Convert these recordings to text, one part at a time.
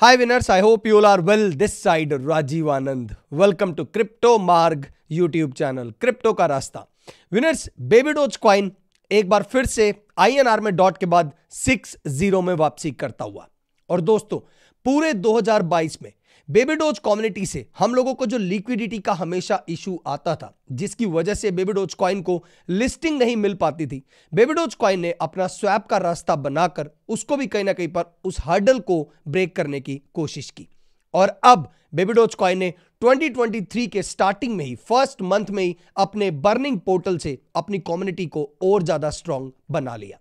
Hi winners, I hope you all are well. This side Rajiv Anand. Welcome to Crypto Marg YouTube channel. Crypto का रास्ता Winners, Baby Doge Coin एक बार फिर से INR में dot के बाद six zero में वापसी करता हुआ और दोस्तों पूरे 2022 में बेबीडोज कम्युनिटी से हम लोगों को जो लिक्विडिटी का हमेशा इशू आता था जिसकी वजह से बेबीडोज कॉइन को लिस्टिंग नहीं मिल पाती थी बेबीडोज कॉइन ने अपना स्वैप का रास्ता बनाकर उसको भी कहीं ना कहीं पर उस हर्डल को ब्रेक करने की कोशिश की और अब बेबीडोज कॉइन ने 2023 के स्टार्टिंग में ही फर्स्ट मंथ में ही अपने बर्निंग पोर्टल से अपनी कम्युनिटी को और ज्यादा स्ट्रांग बना लिया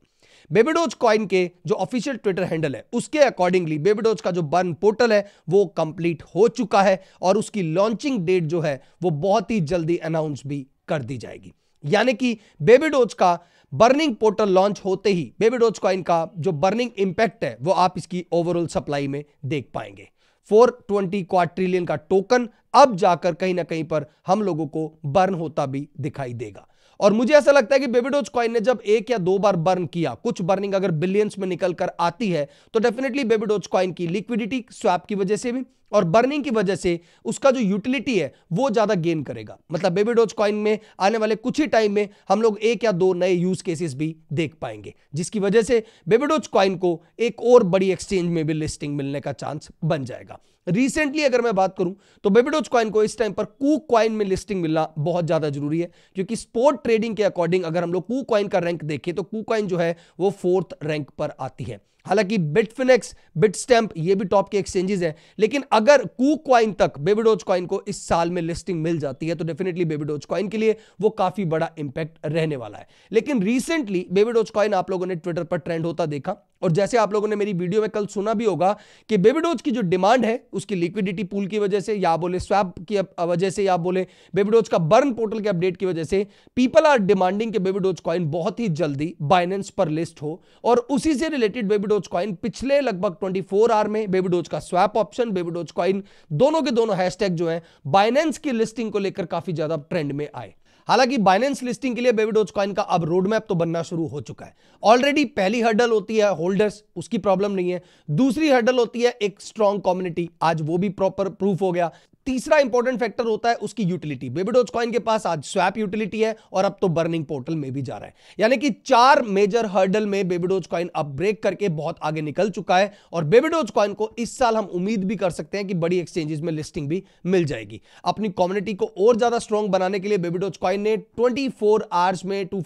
बेबीडोज कॉइन के जो ऑफिशियल ट्विटर हैंडल है उसके अकॉर्डिंगली बेबीडोज का जो बर्न पोर्टल है वो कंप्लीट हो चुका है और उसकी लॉन्चिंग डेट जो है वो बहुत ही जल्दी अनाउंस भी कर दी जाएगी यानी कि बेबीडोज का बर्निंग पोर्टल लॉन्च होते ही बेबीडोज कॉइन का जो बर्निंग इंपैक्ट है वो आप इसकी ओवरऑल सप्लाई में देख पाएंगे 420 ट्वेंटी क्वाट्रिलियन का टोकन अब जाकर कहीं ना कहीं पर हम लोगों को बर्न होता भी दिखाई देगा और मुझे ऐसा लगता है कि बेबीडोज कॉइन ने जब एक या दो बार बर्न किया कुछ बर्निंग अगर बिलियंस में निकल कर आती है तो डेफिनेटली बेबीडोज कॉइन की लिक्विडिटी स्वैप की वजह से भी और बर्निंग की वजह से उसका जो यूटिलिटी है वो ज़्यादा गेन करेगा मतलब बेबीडोज कॉइन में आने वाले कुछ ही टाइम में हम लोग एक या दो नए यूज केसेस भी देख पाएंगे जिसकी वजह से बेबीडोज कॉइन को एक और बड़ी एक्सचेंज में भी लिस्टिंग मिलने का चांस बन जाएगा रिसेंटली अगर मैं बात करूं तो बेबीडोज कॉइन को इस टाइम पर कू क्वाइन में लिस्टिंग मिलना बहुत ज्यादा जरूरी है क्योंकि स्पोर्ट ट्रेडिंग के अकॉर्डिंग अगर हम लोग कू क्वाइन का रैंक देखें तो कू कॉइन जो है वो फोर्थ रैंक पर आती है हालांकि बिटफिनेक्स बिटस्टैम्प ये भी टॉप के एक्सचेंजेस हैं लेकिन अगर कू क्वाइन तक बेबीडोज क्वाइन को इस साल में लिस्टिंग मिल जाती है तो डेफिनेटली बेबीडोज कॉइन के लिए वो काफी बड़ा इंपैक्ट रहने वाला है लेकिन रिसेंटली बेबीडोज क्वाइन आप लोगों ने ट्विटर पर ट्रेंड होता देखा और जैसे आप लोगों ने मेरी वीडियो में कल सुना भी होगा कि बेबीडोज की जो डिमांड है उसकी लिक्विडिटी पूल की वजह से या बोले स्वैप की वजह से या बोले बेबीडोज का बर्न पोर्टल के अपडेट की वजह से पीपल आर डिमांडिंग के बेबीडोज कॉइन बहुत ही जल्दी बाइनेंस पर लिस्ट हो और उसी से रिलेटेड बेबीडोज कॉइन पिछले लगभग ट्वेंटी आवर में बेबीडोज का स्वैप ऑप्शन बेबीडोज कॉइन दोनों के दोनों हैशटैग जो है बाइनेंस की लिस्टिंग को लेकर काफी ज्यादा ट्रेंड में आए हालांकि बाइनेंस लिस्टिंग के लिए बेबी डोज कॉइन का अब रोडमैप तो बनना शुरू हो चुका है ऑलरेडी पहली हर्डल होती है होल्डर्स उसकी प्रॉब्लम नहीं है दूसरी हर्डल होती है एक स्ट्रॉन्ग कम्युनिटी आज वो भी प्रॉपर प्रूफ हो गया तीसरा इंपॉर्टेंट फैक्टर होता है उसकी यूटिलिटी बेबीडोज कॉइन के पास आज स्वैप यूटिलिटी है और अब तो बर्निंग पोर्टल में भी जा रहा है यानी कि चार मेजर हर्डल में बेबीडोज कॉइन अब ब्रेक करके बहुत आगे निकल चुका है और बेबीडोज कॉइन को इस साल हम उम्मीद भी कर सकते हैं कि बड़ी एक्सचेंजेस में लिस्टिंग भी मिल जाएगी अपनी कम्युनिटी को और ज्यादा स्ट्रॉन्ग बनाने के लिए बेबीडोज कॉइन ने ट्वेंटी आवर्स में टू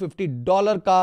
डॉलर का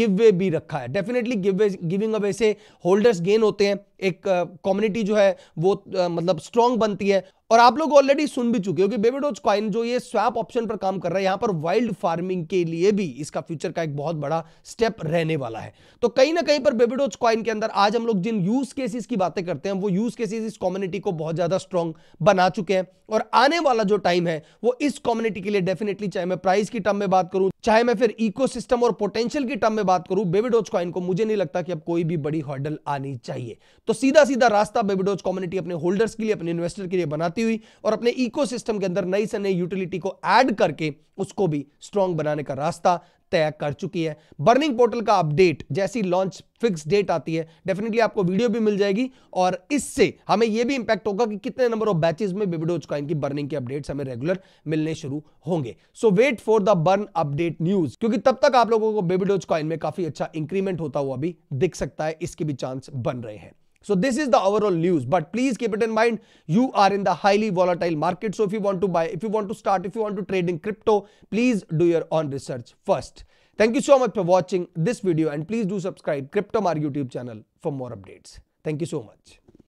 गिव भी रखा है डेफिनेटली गिविंग अवे से होल्डर्स गेन होते हैं एक कम्युनिटी जो है वो मतलब स्ट्रांग बनती है और आप लोग ऑलरेडी सुन भी चुके हो कि बेबेडोज कॉइन जो ये स्वैप ऑप्शन पर काम कर रहा है यहां पर वाइल्ड फार्मिंग के लिए भी इसका फ्यूचर का एक बहुत बड़ा स्टेप रहने वाला है तो कहीं ना कहीं पर बेबेडोज कॉइन के अंदर आज हम लोग जिन यूज केसेस की बातें करते हैं वो यूज केसेस इस कम्युनिटी को बहुत ज्यादा स्ट्रांग बना चुके हैं और आने वाला जो टाइम है वो इस कम्युनिटी के लिए डेफिनेटली चाहे मैं प्राइस की टर्म में बात करूं चाहे मैं फिर इकोसिस्टम और पोटेंशियल की टर्म में बात करूं बेबेडोज कॉइन को मुझे नहीं लगता कि अब कोई भी बड़ी हॉर्डल आनी चाहिए तो तो सीधा सीधा रास्ता बेबीडोज कम्युनिटी अपने होल्डर्स के लिए अपने इन्वेस्टर के लिए बनाती हुई और अपने इकोसिस्टम के अंदर नई से नई यूटिलिटी को ऐड करके उसको भी स्ट्रांग बनाने का रास्ता तय कर चुकी है बर्निंग पोर्टल का अपडेट जैसी लॉन्च फिक्स डेट आती है डेफिनेटली आपको वीडियो भी मिल जाएगी और इससे हमें यह भी इंपैक्ट होगा कि कितने नंबर ऑफ बैचेस में बेबीडोज कॉइन की बर्निंग के अपडेट्स हमें रेगुलर मिलने शुरू होंगे so wait for the burn update news क्योंकि तब तक आप लोगों को बेबीडोज कॉइन में काफी अच्छा इंक्रीमेंट होता हुआ भी दिख सकता है इसके भी चांस बन रहे हैं So this is the overall news, but please keep it in mind, you are in the highly volatile market. So if you want to buy, if you want to start, if you want to trade in crypto, please do your own research first. Thank you so much for watching this video and please do subscribe CryptoMar YouTube channel for more updates. Thank you so much.